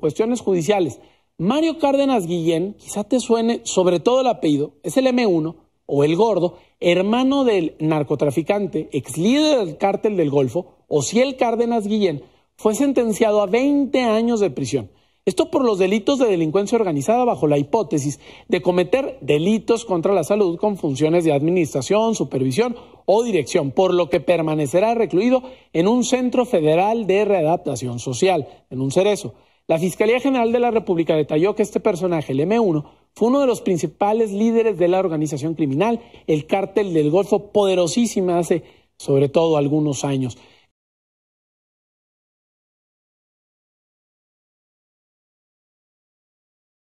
cuestiones judiciales. Mario Cárdenas Guillén, quizá te suene sobre todo el apellido, es el M1 o el gordo, hermano del narcotraficante, ex líder del cártel del Golfo, Ociel Cárdenas Guillén, fue sentenciado a 20 años de prisión. Esto por los delitos de delincuencia organizada bajo la hipótesis de cometer delitos contra la salud con funciones de administración, supervisión o dirección, por lo que permanecerá recluido en un centro federal de readaptación social, en un cerezo. La Fiscalía General de la República detalló que este personaje, el M1, fue uno de los principales líderes de la organización criminal, el cártel del Golfo, poderosísima hace sobre todo algunos años.